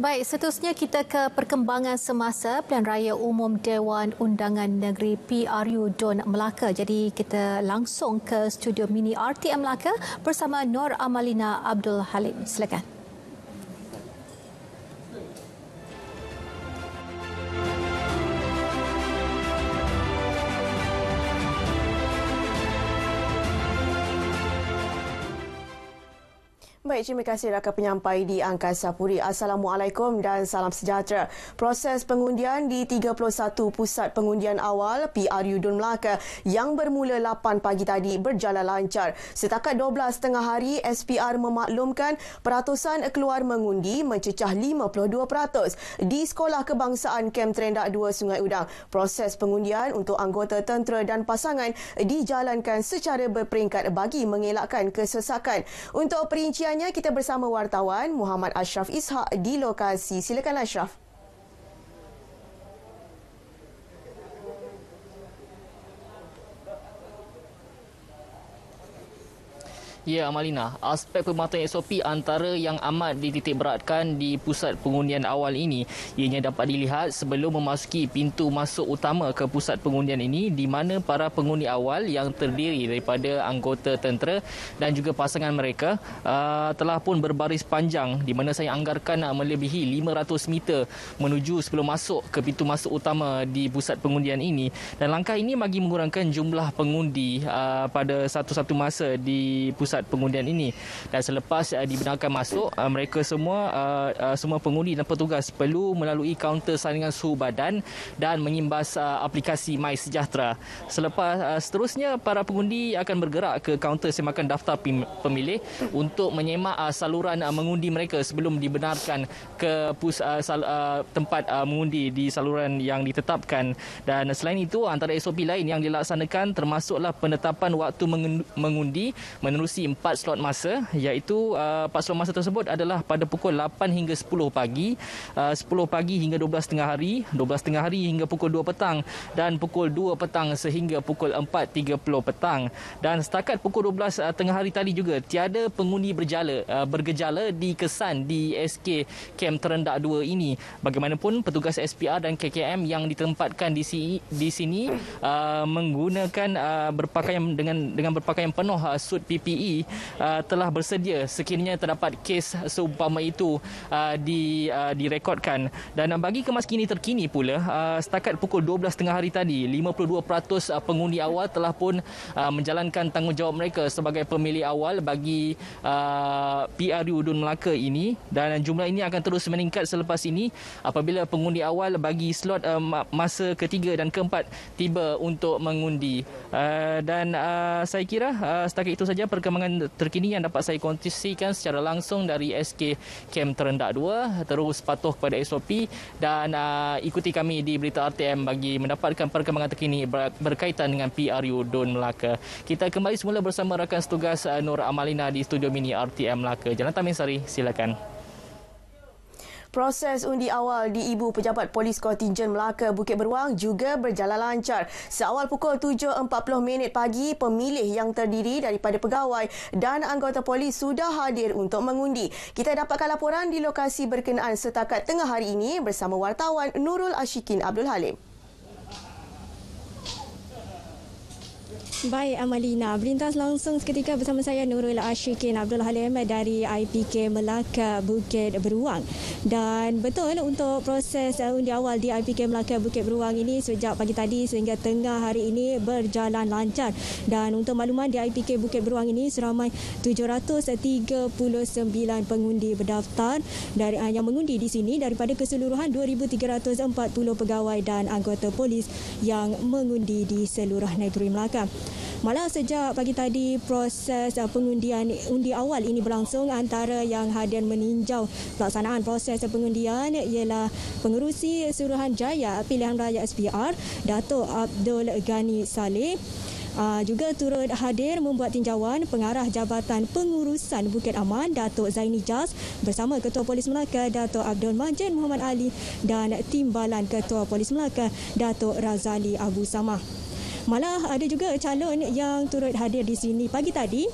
Baik, seterusnya kita ke perkembangan semasa Pilihan Raya Umum Dewan Undangan Negeri PRU Don Melaka. Jadi kita langsung ke studio mini RTM Melaka bersama Nur Amalina Abdul Halim. Silakan. Baik, terima kasih rakan penyampai di Angkasa Puri. Assalamualaikum dan salam sejahtera. Proses pengundian di 31 pusat pengundian awal PRU Dun Melaka yang bermula 8 pagi tadi berjalan lancar. Setakat 12 tengah hari, SPR memaklumkan peratusan keluar mengundi mencecah 52% di Sekolah Kebangsaan Kem Trendak 2 Sungai Udang. Proses pengundian untuk anggota tentera dan pasangan dijalankan secara berperingkat bagi mengelakkan kesesakan. Untuk perincian bertanya, kita bersama wartawan Muhammad Ashraf Ishak di lokasi. Silakan Ashraf. Ya, Amalina, aspek perkhidmatan SOP antara yang amat dititik beratkan di pusat pengundian awal ini ianya dapat dilihat sebelum memasuki pintu masuk utama ke pusat pengundian ini di mana para pengundi awal yang terdiri daripada anggota tentera dan juga pasangan mereka uh, telah pun berbaris panjang di mana saya anggarkan nak uh, melebihi 500 meter menuju sebelum masuk ke pintu masuk utama di pusat pengundian ini dan langkah ini bagi mengurangkan jumlah pengundi uh, pada satu-satu masa di pusat pusat pengundian ini dan selepas uh, dibenarkan masuk uh, mereka semua uh, uh, semua pengundi dan petugas perlu melalui kaunter saringan suhu badan dan mengimbas uh, aplikasi My Sejahtera. Selepas uh, seterusnya para pengundi akan bergerak ke kaunter semakan daftar pemilih untuk menyemak uh, saluran uh, mengundi mereka sebelum dibenarkan ke pus, uh, sal, uh, tempat uh, mengundi di saluran yang ditetapkan dan selain itu antara SOP lain yang dilaksanakan termasuklah penetapan waktu mengundi menerusi membatasi 4 slot masa iaitu uh, slot masa tersebut adalah pada pukul 8 hingga 10 pagi uh, 10 pagi hingga 12 tengah hari 12 tengah hari hingga pukul 2 petang dan pukul 2 petang sehingga pukul 4.30 petang dan setakat pukul 12 uh, tengah hari tadi juga tiada pengundi berjala uh, bergejala dikesan di SK Kem Terendak 2 ini bagaimanapun petugas SPR dan KKM yang ditempatkan di, si, di sini uh, menggunakan uh, berpakaian dengan dengan berpakaian penuh uh, suit PPE uh, telah bersedia sekiranya terdapat kes seumpama itu uh, di uh, direkodkan dan bagi kemas kini terkini pula uh, setakat pukul 12.30 hari tadi 52% uh, pengundi awal telah pun uh, menjalankan tanggungjawab mereka sebagai pemilih awal bagi uh, PRU Dun Melaka ini dan jumlah ini akan terus meningkat selepas ini apabila pengundi awal bagi slot uh, masa ketiga dan keempat tiba untuk mengundi uh, dan uh, saya kira uh, setakat itu saja perkembangan perkembangan terkini yang dapat saya kongsikan secara langsung dari SK Kem Terendak 2 terus patuh kepada SOP dan uh, ikuti kami di Berita RTM bagi mendapatkan perkembangan terkini berkaitan dengan PRU Dun Melaka. Kita kembali semula bersama rakan setugas uh, Nur Amalina di studio mini RTM Melaka. Jalan Taman Sari, silakan. Proses undi awal di Ibu Pejabat Polis Kontinjen Melaka Bukit Beruang juga berjalan lancar. Seawal pukul 7.40 minit pagi, pemilih yang terdiri daripada pegawai dan anggota polis sudah hadir untuk mengundi. Kita dapatkan laporan di lokasi berkenaan setakat tengah hari ini bersama wartawan Nurul Ashikin Abdul Halim. Baik Amalina, berintas langsung seketika bersama saya Nurul Ashikin Abdul Halim dari IPK Melaka Bukit Beruang. Dan betul untuk proses uh, undi awal di IPK Melaka Bukit Beruang ini sejak pagi tadi sehingga tengah hari ini berjalan lancar. Dan untuk makluman di IPK Bukit Beruang ini seramai 739 pengundi berdaftar dari uh, yang mengundi di sini daripada keseluruhan 2340 pegawai dan anggota polis yang mengundi di seluruh negeri Melaka. Malah sejak pagi tadi proses uh, pengundian undi awal ini berlangsung antara yang hadir meninjau pelaksanaan proses pengundian ialah pengerusi Suruhanjaya Pilihan Raya SPR Datuk Abdul Ghani Saleh Uh, juga turut hadir membuat tinjauan pengarah Jabatan Pengurusan Bukit Aman Datuk Zaini Jaz bersama Ketua Polis Melaka Datuk Abdul Majid Muhammad Ali dan Timbalan Ketua Polis Melaka Datuk Razali Abu Samah. Malah ada juga calon yang turut hadir di sini pagi tadi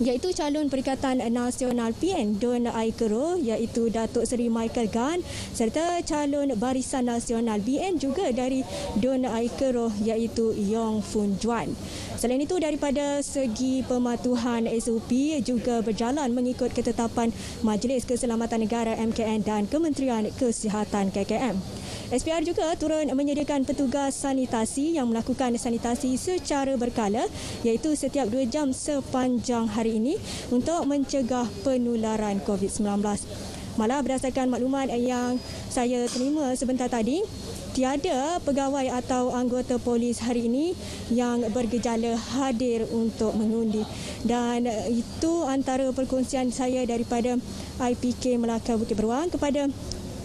iaitu calon Perikatan Nasional PN Don Aikero iaitu Datuk Seri Michael Gan serta calon Barisan Nasional BN juga dari Don Aikero iaitu Yong Fun Juan. Selain itu daripada segi pematuhan SOP juga berjalan mengikut ketetapan Majlis Keselamatan Negara MKN dan Kementerian Kesihatan KKM. SPR juga turun menyediakan petugas sanitasi yang melakukan sanitasi secara berkala iaitu setiap 2 jam sepanjang hari ini untuk mencegah penularan COVID-19. Malah berdasarkan maklumat yang saya terima sebentar tadi, tiada pegawai atau anggota polis hari ini yang bergejala hadir untuk mengundi. Dan itu antara perkongsian saya daripada IPK Melaka Bukit Beruang kepada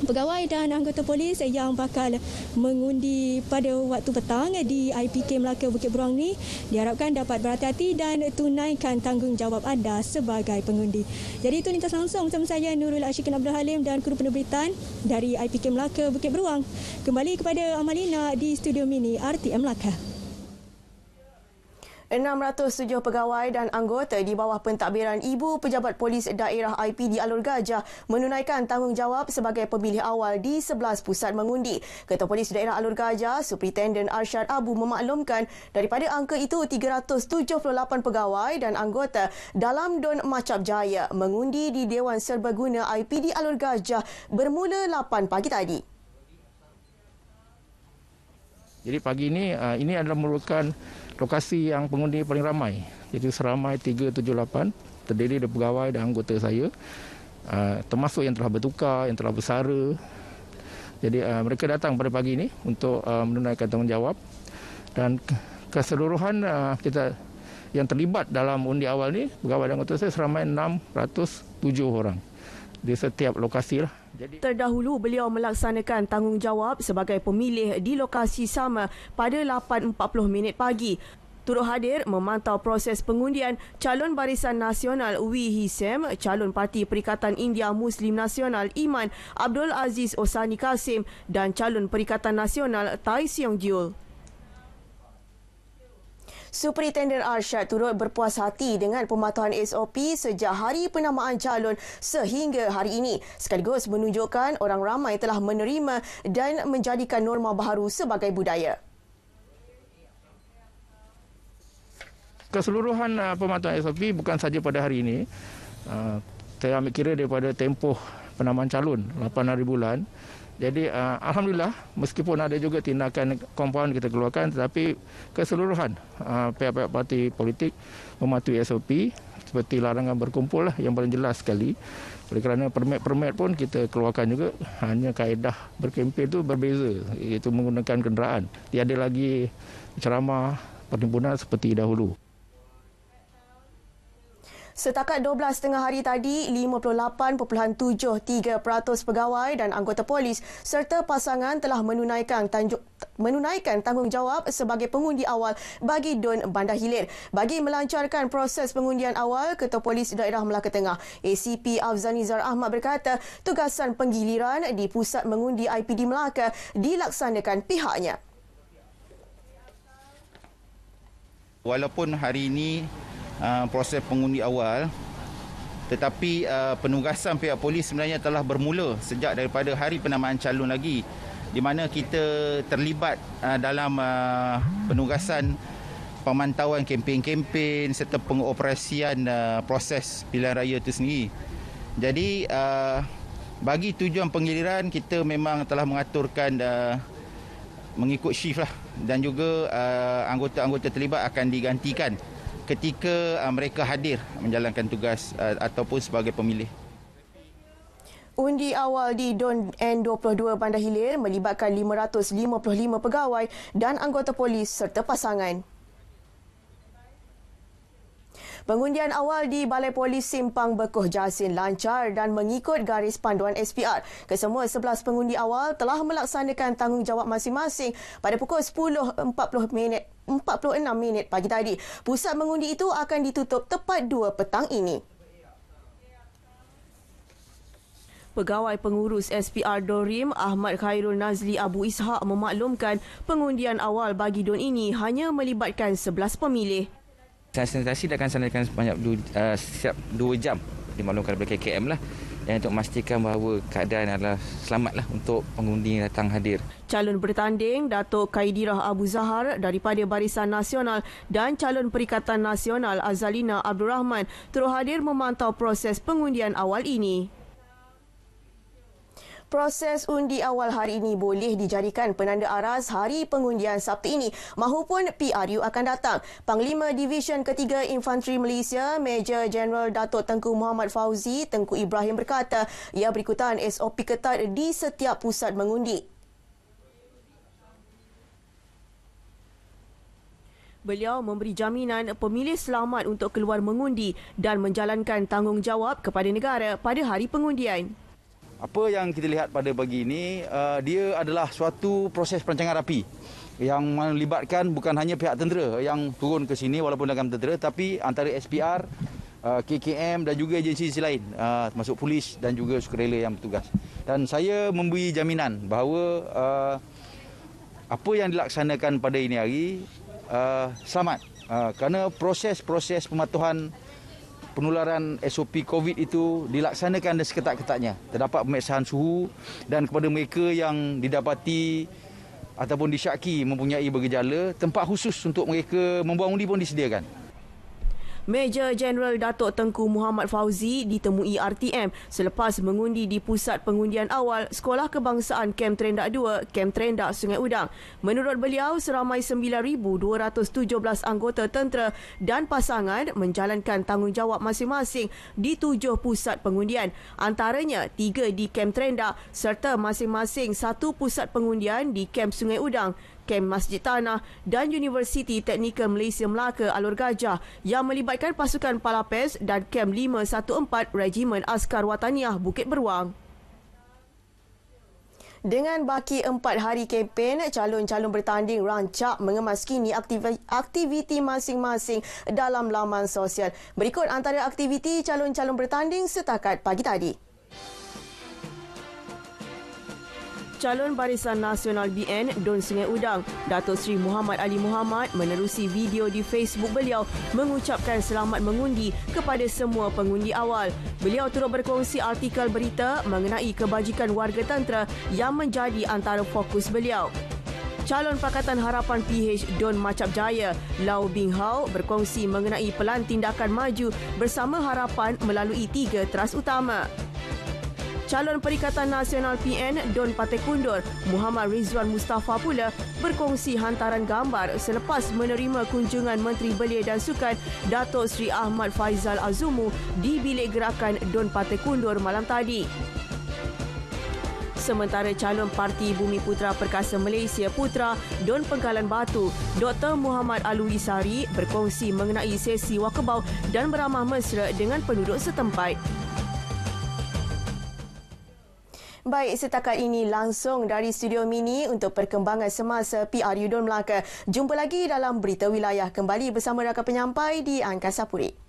pegawai dan anggota polis yang bakal mengundi pada waktu petang di IPK Melaka Bukit Beruang ni diharapkan dapat berhati-hati dan tunaikan tanggungjawab anda sebagai pengundi. Jadi itu lintas langsung sama saya Nurul Ashikin Abdul Halim dan kru penerbitan dari IPK Melaka Bukit Beruang. Kembali kepada Amalina di Studio Mini RTM Melaka. 607 pegawai dan anggota di bawah pentadbiran Ibu Pejabat Polis Daerah IP di Alur Gajah menunaikan tanggungjawab sebagai pemilih awal di 11 pusat mengundi. Ketua Polis Daerah Alor Gajah, Superintendent Arshad Abu memaklumkan daripada angka itu 378 pegawai dan anggota dalam Don Macap Jaya mengundi di Dewan Serbaguna IP di Alur Gajah bermula 8 pagi tadi. Jadi pagi ini, uh, ini adalah merupakan lokasi yang pengundi paling ramai. Jadi seramai 378 terdiri dari pegawai dan anggota saya. Ah, termasuk yang telah bertukar, yang telah bersara. Jadi ah, mereka datang pada pagi ini untuk ah, menunaikan tanggungjawab dan keseluruhan kita yang terlibat dalam undi awal ni pegawai dan anggota saya seramai 607 orang di setiap lokasi lah. Jadi... Terdahulu beliau melaksanakan tanggungjawab sebagai pemilih di lokasi sama pada 8.40 minit pagi. Turut hadir memantau proses pengundian calon barisan nasional Wi Hisem, calon parti Perikatan India Muslim Nasional Iman Abdul Aziz Osani Kasim dan calon Perikatan Nasional Tai Siong Jiul. Superintendent Arshad turut berpuas hati dengan pematuhan SOP sejak hari penamaan calon sehingga hari ini. Sekaligus menunjukkan orang ramai telah menerima dan menjadikan norma baru sebagai budaya. Keseluruhan uh, pematuhan SOP bukan saja pada hari ini. Uh, saya ambil kira daripada tempoh penamaan calon 8 hari bulan jadi uh, alhamdulillah meskipun ada juga tindakan kompaun kita keluarkan tetapi keseluruhan uh, pihak-pihak parti politik mematuhi SOP seperti larangan berkumpul lah yang paling jelas sekali. Oleh kerana permit-permit pun kita keluarkan juga hanya kaedah berkempen itu berbeza iaitu menggunakan kenderaan. Tiada lagi ceramah perhimpunan seperti dahulu. Setakat 12.30 hari tadi, 58.73% pegawai dan anggota polis serta pasangan telah menunaikan tanjuk menunaikan tanggungjawab sebagai pengundi awal bagi don Bandar Hilir. Bagi melancarkan proses pengundian awal, Ketua Polis Daerah Melaka Tengah, ACP Afzanizar Ahmad berkata, tugasan penggiliran di Pusat Mengundi IPD Melaka dilaksanakan pihaknya. Walaupun hari ini Ah, proses pengundi awal tetapi uh, penugasan pihak polis sebenarnya telah bermula sejak daripada hari penamaan calon lagi di mana kita terlibat uh, dalam uh, penugasan pemantauan kempen-kempen serta pengoperasian uh, proses pilihan raya itu sendiri. Jadi uh, bagi tujuan pengiliran kita memang telah mengaturkan uh, mengikut shift lah dan juga uh, anggota-anggota terlibat akan digantikan ketika uh, mereka hadir menjalankan tugas uh, ataupun sebagai pemilih. Undi awal di Don N22 Bandar Hilir melibatkan 555 pegawai dan anggota polis serta pasangan. Pengundian awal di Balai Polis Simpang Bekuh Jasin lancar dan mengikut garis panduan SPR. Kesemua 11 pengundi awal telah melaksanakan tanggungjawab masing-masing pada pukul 10.40 minit 46 minit pagi tadi. Pusat mengundi itu akan ditutup tepat 2 petang ini. Pegawai Pengurus SPR Dorim Ahmad Khairul Nazli Abu Ishaq memaklumkan pengundian awal bagi don ini hanya melibatkan 11 pemilih. Hand sanitasi dia akan sanitkan sebanyak du, uh, setiap dua jam dimaklumkan oleh KKM lah yang untuk memastikan bahawa keadaan adalah selamatlah untuk pengundi yang datang hadir. Calon bertanding Datuk Kaidirah Abu Zahar daripada Barisan Nasional dan calon Perikatan Nasional Azalina Abdul Rahman turut hadir memantau proses pengundian awal ini proses undi awal hari ini boleh dijadikan penanda aras hari pengundian Sabtu ini mahupun PRU akan datang. Panglima Division Ketiga Infanteri Malaysia Major General Datuk Tengku Muhammad Fauzi Tengku Ibrahim berkata ia berikutan SOP ketat di setiap pusat mengundi. Beliau memberi jaminan pemilih selamat untuk keluar mengundi dan menjalankan tanggungjawab kepada negara pada hari pengundian. Apa yang kita lihat pada pagi ini, uh, dia adalah suatu proses perancangan rapi yang melibatkan bukan hanya pihak tentera yang turun ke sini walaupun dalam tentera tapi antara SPR, uh, KKM dan juga agensi-agensi lain uh, termasuk polis dan juga sukarela yang bertugas. Dan saya memberi jaminan bahawa uh, apa yang dilaksanakan pada ini hari selamat uh, kerana proses-proses pematuhan penularan SOP COVID itu dilaksanakan dengan seketat-ketatnya. Terdapat pemeriksaan suhu dan kepada mereka yang didapati ataupun disyaki mempunyai bergejala, tempat khusus untuk mereka membuang undi pun disediakan. Major General Datuk Tengku Muhammad Fauzi ditemui RTM selepas mengundi di pusat pengundian awal Sekolah Kebangsaan Kem Trendak 2, Kem Trendak Sungai Udang. Menurut beliau, seramai 9,217 anggota tentera dan pasangan menjalankan tanggungjawab masing-masing di tujuh pusat pengundian. Antaranya, tiga di Kem Trendak serta masing-masing satu pusat pengundian di Kem Sungai Udang. Kem Masjid Tanah dan Universiti Teknikal Malaysia Melaka Alor Gajah yang melibatkan pasukan Palapes dan Kem 514 Regimen Askar Wataniah Bukit Beruang. Dengan baki empat hari kempen, calon-calon bertanding rancak mengemas kini aktiviti masing-masing dalam laman sosial. Berikut antara aktiviti calon-calon bertanding setakat pagi tadi. Calon Barisan Nasional BN Don Sungai Udang, Datuk Seri Muhammad Ali Muhammad menerusi video di Facebook beliau mengucapkan selamat mengundi kepada semua pengundi awal. Beliau turut berkongsi artikel berita mengenai kebajikan warga tentera yang menjadi antara fokus beliau. Calon Pakatan Harapan PH Don Macap Jaya, Lau Bing Hao berkongsi mengenai pelan tindakan maju bersama harapan melalui tiga teras utama calon Perikatan Nasional PN Don Pate Kundur, Muhammad Rizwan Mustafa pula berkongsi hantaran gambar selepas menerima kunjungan Menteri Belia dan Sukan Datuk Seri Ahmad Faizal Azumu di bilik gerakan Don Pate Kundur malam tadi. Sementara calon Parti Bumi Putra Perkasa Malaysia Putra Don Pengkalan Batu, Dr. Muhammad Alwi Sari berkongsi mengenai sesi wakabau dan beramah mesra dengan penduduk setempat. Baik, setakat ini langsung dari Studio Mini untuk perkembangan semasa PR Yudon Melaka. Jumpa lagi dalam Berita Wilayah kembali bersama rakan penyampai di Angkasa Puri.